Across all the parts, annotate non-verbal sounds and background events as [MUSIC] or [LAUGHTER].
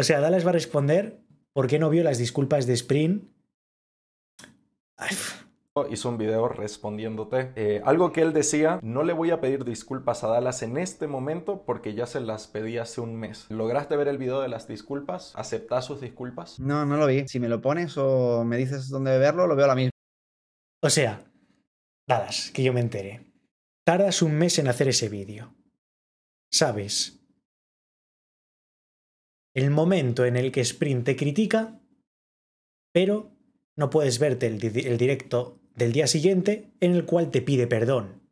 O sea, Dallas va a responder por qué no vio las disculpas de Sprint. hizo un video respondiéndote. Eh, algo que él decía, no le voy a pedir disculpas a Dallas en este momento porque ya se las pedí hace un mes. ¿Lograste ver el video de las disculpas? ¿Aceptas sus disculpas? No, no lo vi. Si me lo pones o me dices dónde verlo, lo veo la misma. O sea, Dallas, que yo me entere. Tardas un mes en hacer ese video, Sabes el momento en el que Sprint te critica, pero no puedes verte el, directo del día siguiente en el cual te pide perdón.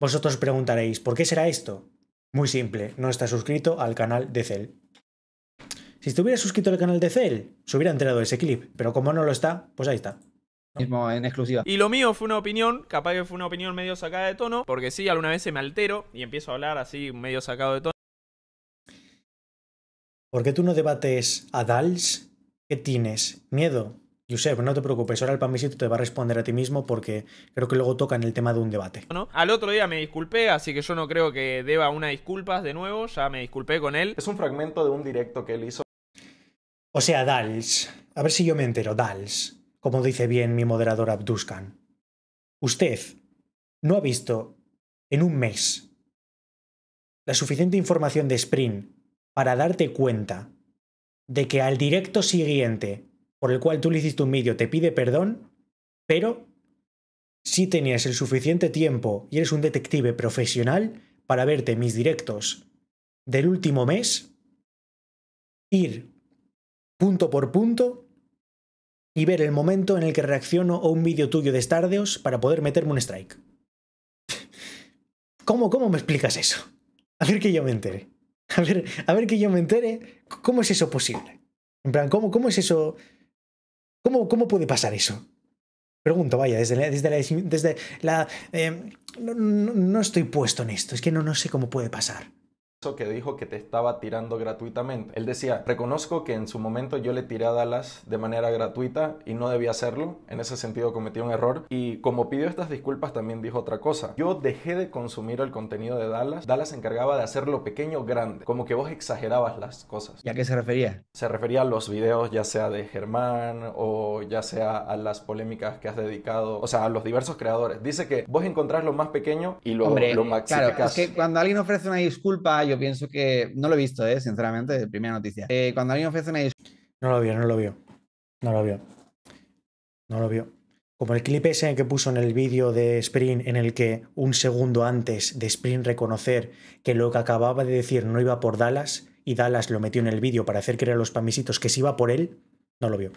Vosotros preguntaréis, ¿por qué será esto? Muy simple, no estás suscrito al canal de Cel. Si estuviera suscrito al canal de Cel, se hubiera enterado ese clip, pero como no lo está, pues ahí está. Mismo en exclusiva. Y lo mío fue una opinión, capaz que fue una opinión medio sacada de tono, porque sí, alguna vez se me altero y empiezo a hablar así medio sacado de tono. ¿Por qué tú no debates a Dals? ¿Qué tienes? ¿Miedo? Yusef, no te preocupes, ahora el Pamisito te va a responder a ti mismo porque creo que luego tocan el tema de un debate. No, al otro día me disculpé, así que yo no creo que deba una disculpas de nuevo, ya me disculpé con él. Es un fragmento de un directo que él hizo. O sea, Dals, a ver si yo me entero, Dals, como dice bien mi moderador Abduskan. Usted no ha visto en un mes la suficiente información de Sprint para darte cuenta de que al directo siguiente por el cual tú le hiciste un vídeo te pide perdón, pero si tenías el suficiente tiempo y eres un detective profesional para verte mis directos del último mes, ir punto por punto y ver el momento en el que reacciono a un vídeo tuyo de Stardeos para poder meterme un strike. [LAUGHS] ¿Cómo, cómo me explicas eso? A ver que yo me entere. A ver, a ver que yo me entere, ¿cómo es eso posible? En plan, ¿cómo, cómo es eso? ¿Cómo, ¿Cómo puede pasar eso? Pregunto, vaya, desde la... Desde desde la em, no, estoy puesto en esto, es que no sé cómo puede pasar que dijo que te estaba tirando gratuitamente. Él decía, reconozco que en su momento yo le tiré a Dallas de manera gratuita y no debía hacerlo, en ese sentido cometí un error y como pidió estas disculpas también dijo otra cosa. Yo dejé de consumir el contenido de Dallas, Dallas se encargaba de hacerlo pequeño grande, como que vos exagerabas las cosas. ¿Y a qué se refería? Se refería a los videos ya sea de Germán o ya sea a las polémicas que has dedicado, o sea, a los diversos creadores. Dice que vos encontrás lo más pequeño y lo, Hombre, lo Claro, que cuando alguien ofrece una disculpa, yo pienso que. No lo he visto, ¿eh? sinceramente, de primera noticia. Eh, cuando alguien ofrece una No lo vio, no lo vio. No lo vio. No lo vio. Como el clip ese que puso en el vídeo de Sprint, en el que un segundo antes de Sprint reconocer que lo que acababa de decir no iba por Dallas, y Dallas lo metió en el vídeo para hacer creer a los pamisitos que si iba por él, no lo vio.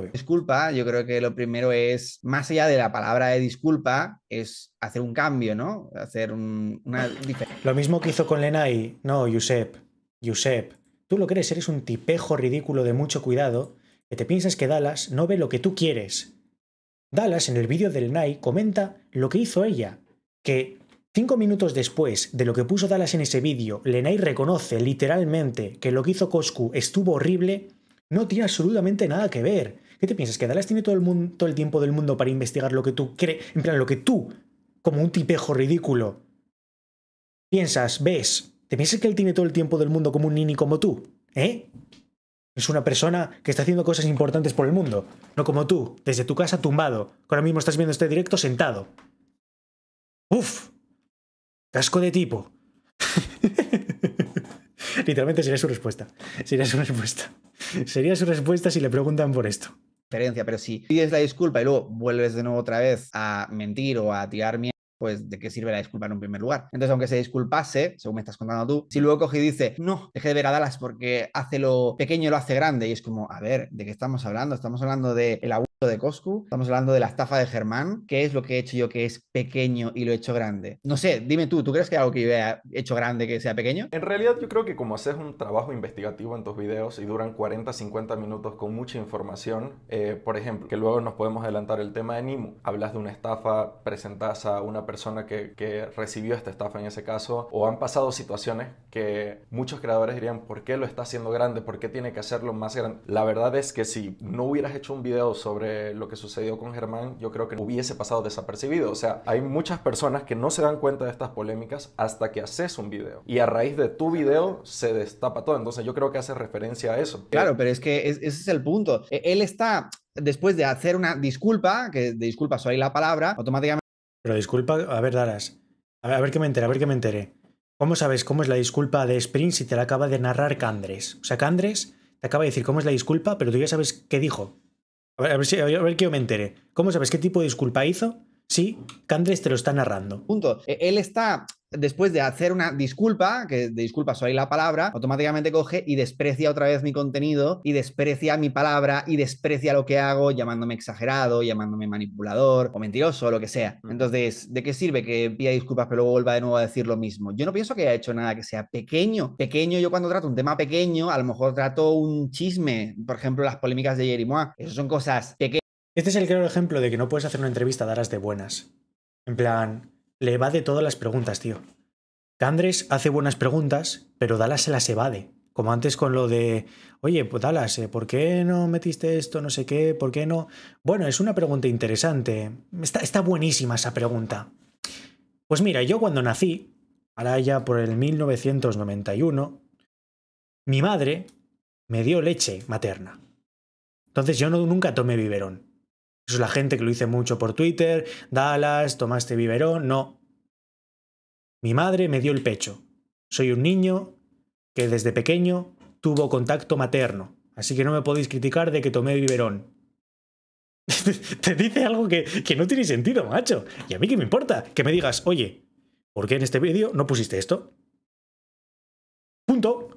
Disculpa, yo creo que lo primero es, más allá de la palabra de disculpa, es hacer un cambio, ¿no? Hacer una diferencia. Lo mismo que hizo con Lenay, no, Yusep. Yusep, tú lo crees, eres un tipejo ridículo de mucho cuidado, que te piensas que Dallas no ve lo que tú quieres. Dallas en el vídeo de Lenay comenta lo que hizo ella, que Cinco minutos después de lo que puso Dallas en ese vídeo, Lenay reconoce literalmente que lo que hizo Coscu estuvo horrible, no tiene absolutamente nada que ver. ¿Qué te piensas? ¿Que Dallas tiene todo el, tiempo del mundo para investigar lo que tú crees? En plan, lo que tú, como un tipejo ridículo, piensas, ves. ¿Te piensas que él tiene todo el tiempo del mundo como un nini como tú? ¿Eh? Es una persona que está haciendo cosas importantes por el mundo, no como tú, desde tu casa tumbado, ahora mismo estás viendo este directo sentado. ¡Uf! Casco de tipo. [LAUGHS] Literalmente sería su respuesta. Sería su respuesta. Sería su respuesta si le preguntan por esto pero si pides la disculpa y luego vuelves de nuevo otra vez a mentir o a tirar mierda, pues de qué sirve la disculpa en un primer lugar. Entonces, aunque se disculpase, según me estás contando tú, si luego coge y dice, no, deje de ver a Dallas porque hace lo pequeño lo hace grande, y es como, a ver, ¿de qué estamos hablando? Estamos hablando de el abuso de Coscu, estamos hablando de la estafa de Germán, ¿qué es lo que he hecho yo que es pequeño y lo he hecho grande? No sé, dime tú, ¿tú crees que algo que yo haya hecho grande que sea pequeño? En realidad yo creo que como haces un trabajo investigativo en tus videos y duran 40, 50 minutos con mucha información, eh, por ejemplo, que luego nos podemos adelantar el tema de Nimo, hablas de una estafa, presentas a una persona que, que recibió esta estafa en ese caso, o han pasado situaciones que muchos creadores dirían, ¿por qué lo está haciendo grande? ¿Por qué tiene que hacerlo más grande? La verdad es que si no hubieras hecho un video sobre lo que sucedió con Germán, yo creo que hubiese pasado desapercibido. O sea, hay muchas personas que no se dan cuenta de estas polémicas hasta que haces un video. Y a raíz de tu video se destapa todo. Entonces yo creo que hace referencia a eso. Claro, pero es que ese es el punto. E, él está, después de hacer una disculpa, que de disculpa soy la palabra, automáticamente... Pero disculpa, a ver, Daras. A ver, a ver que me entere, a ver que me entere. ¿Cómo sabes cómo es la disculpa de Sprint si te la acaba de narrar Candres? O sea, Candres te acaba de decir cómo es la disculpa, pero tú ya sabes qué dijo. A ver, a que yo me entere. ¿Cómo sabes qué tipo de disculpa hizo? Sí, Candres te lo está narrando. Punto. E-, él está después de hacer una disculpa, que de disculpa soy la palabra, automáticamente coge y desprecia otra vez mi contenido y desprecia mi palabra y desprecia lo que hago llamándome exagerado, llamándome manipulador o mentiroso, lo que sea. Entonces, ¿de qué sirve que pida disculpas pero luego vuelva de nuevo a decir lo mismo? Yo no pienso que haya hecho nada que sea pequeño. Pequeño, yo cuando trato un tema pequeño, a lo mejor trato un chisme, por ejemplo, las polémicas de Jerry Eso son cosas pequeñas. Este es el claro ejemplo de que no puedes hacer una entrevista a daras de buenas. En plan, le evade todas las preguntas, tío. Candres hace buenas preguntas, pero Dallas se las evade. Como antes con lo de, oye, pues Dallas, eh, ¿por qué no metiste esto? No sé qué, ¿por qué no? Bueno, es una pregunta interesante. Está, buenísima esa pregunta. Pues mira, yo cuando nací, ahora ya por el 1991, mi madre me dio leche materna. Entonces yo nunca tomé biberón. Eso es la gente que lo dice mucho por Twitter, Dallas, tomaste biberón, no. Mi madre me dio el pecho. Soy un niño que desde pequeño tuvo contacto materno, así que no me podéis criticar de que tomé biberón. [LAUGHS] Te dice algo que, no tiene sentido, macho. Y a mí qué me importa que me digas, oye, ¿por qué en este vídeo no pusiste esto? Punto.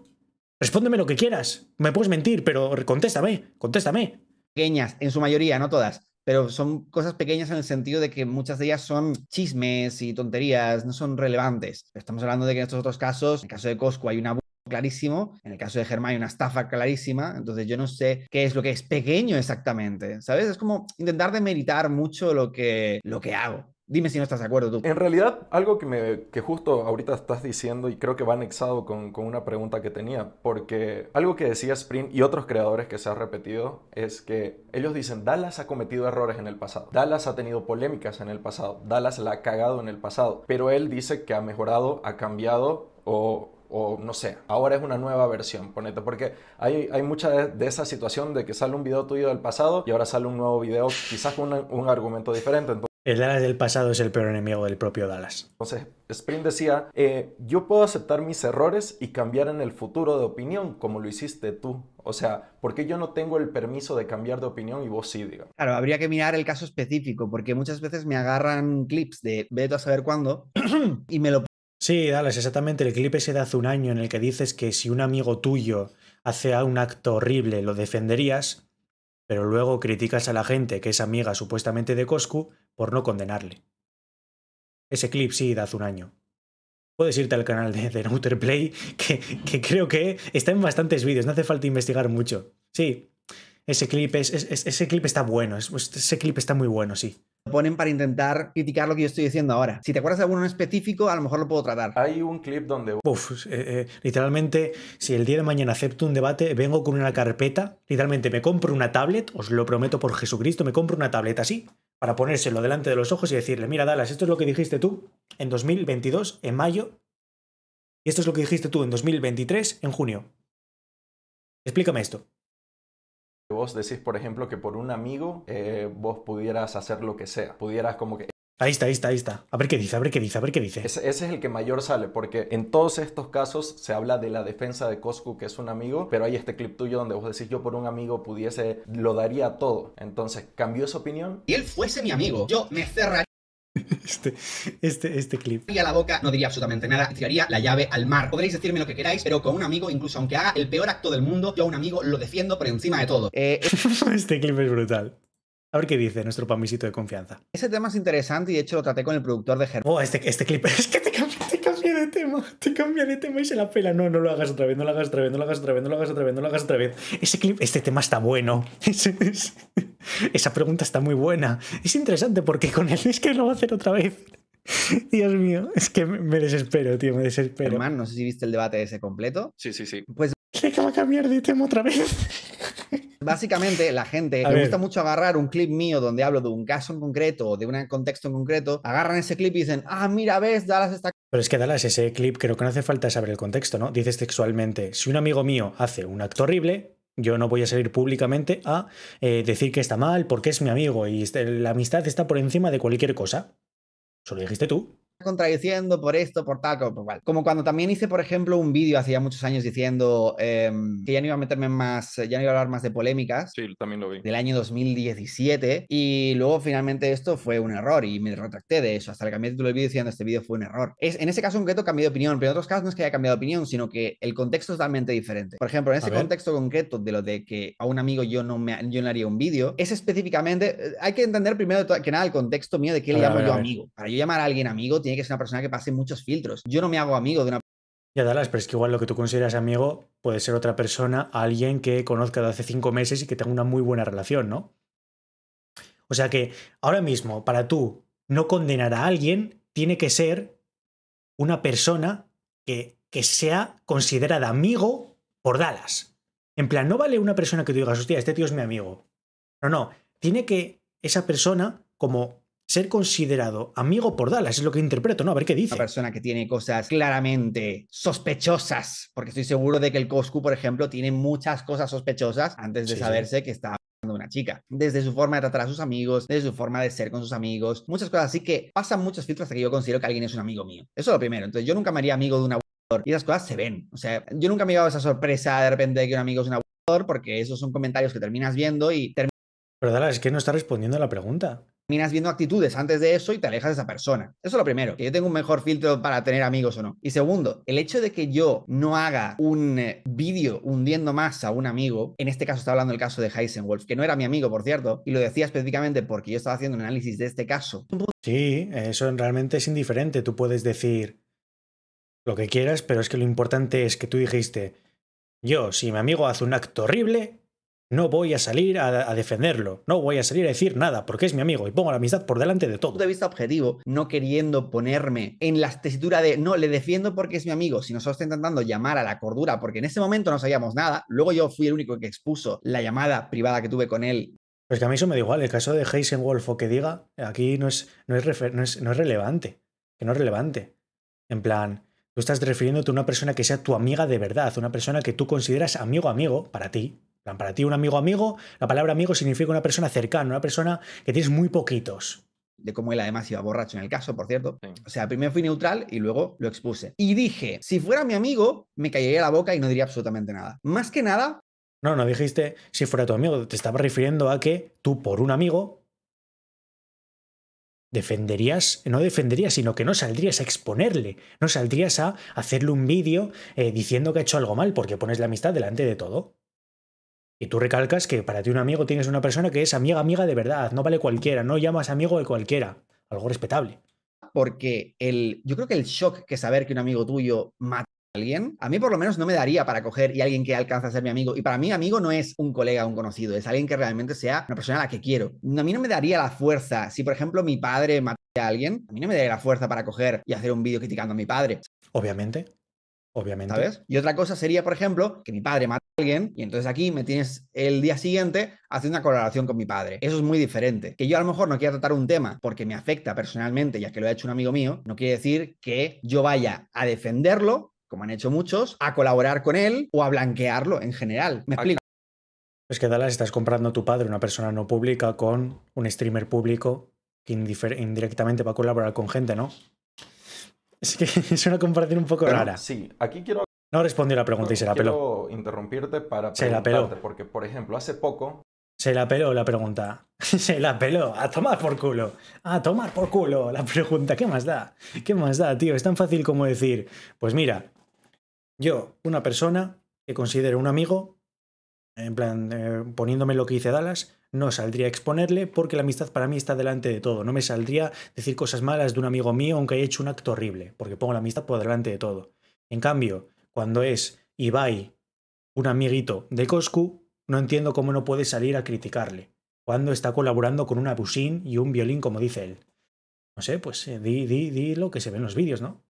Respóndeme lo que quieras. Me puedes mentir, pero contéstame, contéstame. Pequeñas, en su mayoría, no todas pero son cosas pequeñas en el sentido de que muchas de ellas son chismes y tonterías, no son relevantes. Estamos hablando de que en estos otros casos, en el caso de Costco hay un una clarísimo, en el caso de Germán hay una estafa clarísima, entonces yo no sé qué es lo que es pequeño exactamente, ¿sabes? Es como intentar demeritar mucho lo que, lo que hago. Dime si no estás de acuerdo tú. En realidad, algo que, me, que justo ahorita estás diciendo y creo que va anexado con, con, una pregunta que tenía, porque algo que decía Sprint y otros creadores que se ha repetido es que ellos dicen, Dallas ha cometido errores en el pasado, Dallas ha tenido polémicas en el pasado, Dallas la ha cagado en el pasado, pero él dice que ha mejorado, ha cambiado o, o no sé, ahora es una nueva versión, ponete, porque hay, hay mucha de, esa situación de que sale un video tuyo del pasado y ahora sale un nuevo video, quizás con un argumento diferente. El Dallas del pasado es el peor enemigo del propio Dallas. Entonces, Spring decía, eh, yo puedo aceptar mis errores y cambiar en el futuro de opinión, como lo hiciste tú. O sea, ¿por qué yo no tengo el permiso de cambiar de opinión y vos sí, diga? Claro, habría que mirar el caso específico, porque muchas veces me agarran clips de veto a saber cuándo [CLEARS THROAT] y me lo... Sí, Dallas, exactamente. El clip ese de hace un año en el que dices que si un amigo tuyo hace un acto horrible, lo defenderías, pero luego criticas a la gente que es amiga supuestamente de Coscu por no condenarle. Ese clip sí da hace un año. Puedes irte al canal de, de [LAUGHS] que, creo que está en bastantes vídeos, no hace falta investigar mucho. Sí, ese clip, es, ese clip está bueno, pues, ese clip está muy bueno, sí Lo ponen para intentar criticar lo que yo estoy diciendo ahora. Si te acuerdas de alguno en específico, a lo mejor lo puedo tratar. Hay un clip donde... Uf, eh, eh, literalmente, si el día de mañana acepto un debate, vengo con una carpeta, literalmente me compro una tablet, os lo prometo por Jesucristo, me compro una tablet así, para ponérselo delante de los ojos y decirle, mira Dallas, esto es lo que dijiste tú en 2022, en mayo, y esto es lo que dijiste tú en 2023, en junio. Explícame esto. Vos decís, por ejemplo, que por un amigo eh, vos pudieras hacer lo que sea, pudieras como que Ahí está, ahí está, ahí está. A ver qué dice, a ver qué dice, a ver qué dice. Ese, es el que mayor sale, porque en todos estos casos se habla de la defensa de Coscu, que es un amigo, pero hay este clip tuyo donde vos decís yo por un amigo pudiese, lo daría todo. Entonces, ¿cambió su opinión? Si él fuese mi amigo, yo me cerraría. [LAUGHS] Este, este, este clip. Y a la boca no diría absolutamente nada, tiraría la llave al mar. Podréis decirme lo que queráis, pero con un amigo, incluso aunque haga el peor acto del mundo, yo a un amigo lo defiendo por encima de todo. Eh, [LAUGHS] este clip es brutal. A ver qué dice nuestro pamisito de confianza. Ese tema es interesante y de hecho lo traté con el productor de Germán. Oh, este, este clip. [LAUGHS] Es que te cambia, de tema. Te cambia de tema y se la pela. No, no lo hagas otra vez, no lo hagas otra vez, no lo hagas otra vez, no lo hagas otra vez, no lo hagas otra vez. Ese clip, este tema está bueno. [LAUGHS] esa pregunta está muy buena. Es interesante porque con él es que lo va a hacer otra vez. [LAUGHS] Dios mío, es que me desespero, tío, me desespero. Hermano, no sé si viste el debate ese completo. Sí, sí, sí. Pues. que va a cambiar de tema otra vez básicamente la gente le gusta mucho agarrar un clip mío donde hablo de un caso en concreto o de un contexto en concreto, agarran ese clip y dicen, ah, mira, ves, Dallas está... Pero es que Dallas, ese clip creo que no hace falta saber el contexto, ¿no? Dices textualmente, si un amigo mío hace un acto horrible, yo no voy a salir públicamente a eh, decir que está mal porque es mi amigo y este, la amistad está por encima de cualquier cosa. solo dijiste tú contradiciendo por esto, por tal, por cual. Como cuando también hice, por ejemplo, un vídeo hace ya muchos años diciendo em, que ya no iba a meterme más, ya no iba a hablar más de polémicas. Sí, también lo vi. Del año 2017. Y luego finalmente esto fue un error y me retracté de eso. Hasta le cambié el título del vídeo diciendo este vídeo fue un error. Es, en ese caso concreto cambié de opinión, pero en otros casos no es que haya cambiado de opinión, sino que el contexto es totalmente diferente. Por ejemplo, en ese contexto concreto de lo de que a un amigo yo no, me, yo haría un vídeo, es específicamente, eh, hay que entender primero que nada el contexto mío de qué le llamo yo amigo. Para yo llamar a alguien amigo, tiene que ser una persona que pase muchos filtros. Yo no me hago amigo de una ya, Dallas, pero es que igual lo que tú consideras amigo puede ser otra persona, alguien que conozca de hace cinco meses y que tenga una muy buena relación, ¿no? O sea que ahora mismo, para tú no condenar a alguien, tiene que ser una persona que, que sea considerada amigo por Dallas. En plan, no vale una persona que tú digas, hostia, este tío es mi amigo. No, no, tiene que esa persona, como ser considerado amigo por Dallas, es lo que interpreto, ¿no? A ver qué dice. Una persona que tiene cosas claramente sospechosas, porque estoy seguro de que el Coscu, por ejemplo, tiene muchas cosas sospechosas antes de saberse que está una chica, desde su forma de tratar a sus amigos, desde su forma de ser con sus amigos, muchas cosas así que pasan muchos filtros hasta que yo considero que alguien es un amigo mío. Eso es lo primero. Entonces, yo nunca me haría amigo de un abusador y esas cosas se ven. O sea, yo nunca me he dado esa sorpresa de repente de que un amigo es un abusador porque esos son comentarios que terminas viendo y terminas. Pero Dalas, es que no está respondiendo a la pregunta terminas viendo actitudes antes de eso y te alejas de esa persona. Eso es lo primero, que yo tengo un mejor filtro para tener amigos o no. Y segundo, el hecho de que yo no haga un eh, vídeo hundiendo más a un amigo, en este caso está hablando el caso de Heisenwolf, que no era mi amigo, por cierto, y lo decía específicamente porque yo estaba haciendo un análisis de este caso. Sí, eso realmente es indiferente. Tú puedes decir lo que quieras, pero es que lo importante es que tú dijiste, yo, si mi amigo hace un acto horrible, no voy a salir a, defenderlo, no voy a salir a decir nada, porque es mi amigo y pongo la amistad por delante de todo. de vista objetivo, no queriendo ponerme en la tesitura de no, le defiendo porque es mi amigo, sino solo estoy intentando llamar a la cordura, porque en ese momento no sabíamos nada. Luego yo fui el único que expuso la llamada privada que tuve con él pues que a mí eso me da igual. El caso de Heisenwolf o que diga, aquí no es, no es, no es, no es relevante. Que no es relevante. En plan, tú estás refiriéndote a una persona que sea tu amiga de verdad, una persona que tú consideras amigo amigo para ti, para ti un amigo amigo, la palabra amigo significa una persona cercana, una persona que tienes muy poquitos. De cómo él además iba borracho en el caso, por cierto. O sea, primero fui neutral y luego lo expuse. Y dije, si fuera mi amigo, me caería la boca y no diría absolutamente nada. Más que nada... No, no dijiste si fuera tu amigo, te estaba refiriendo a que tú por un amigo defenderías, no defenderías, sino que no saldrías a exponerle, no saldrías a hacerle un vídeo eh, diciendo que ha hecho algo mal, porque pones la amistad delante de todo. Y tú recalcas que para ti un amigo tienes una persona que es amiga, amiga de verdad, no vale cualquiera, no llamas amigo de cualquiera, algo respetable. Porque el, yo creo que el shock que saber que un amigo tuyo mata a alguien, a mí por lo menos no me daría para coger y alguien que alcanza a ser mi amigo. Y para mí amigo no es un colega, un conocido, es alguien que realmente sea una persona a la que quiero. A mí no me daría la fuerza, si por ejemplo mi padre matara a alguien, a mí no me daría la fuerza para coger y hacer un vídeo criticando a mi padre. Obviamente. Obviamente. Y otra cosa sería, por ejemplo, que mi padre mata a alguien y entonces aquí me tienes el día siguiente haciendo una colaboración con mi padre. Eso es muy diferente. Que yo a lo mejor no quiera tratar un tema porque me afecta personalmente, ya que lo ha hecho un amigo mío, no quiere decir que yo vaya a defenderlo, como han hecho muchos, a colaborar con él o a blanquearlo en general. ¿Me explico? Es que Dallas estás comprando a tu padre, una persona no pública, con un streamer público que indirectamente va a colaborar con gente, ¿no? Es que [LAUGHS] es una comparación un poco rara. No respondió la pregunta y se la peló. se la peló. porque, por ejemplo, hace poco. Se la peló la pregunta. [LAUGHS] se la peló. A tomar por culo. A tomar por culo la pregunta. ¿Qué más da? ¿Qué más da, tío? Es tan fácil como decir: Pues mira, yo, una persona que considero un amigo, en plan, eh, poniéndome lo que dice Dallas, no saldría a exponerle porque la amistad para mí está delante de todo. No me saldría decir cosas malas de un amigo mío aunque haya hecho un acto horrible, porque pongo la amistad por delante de todo. En cambio, cuando es Ibai, un amiguito de Coscu, no entiendo cómo no puede salir a criticarle, cuando está colaborando con una abusín y un violín como dice él. No sé, pues eh, di, di, di lo que se ve en los vídeos, ¿no?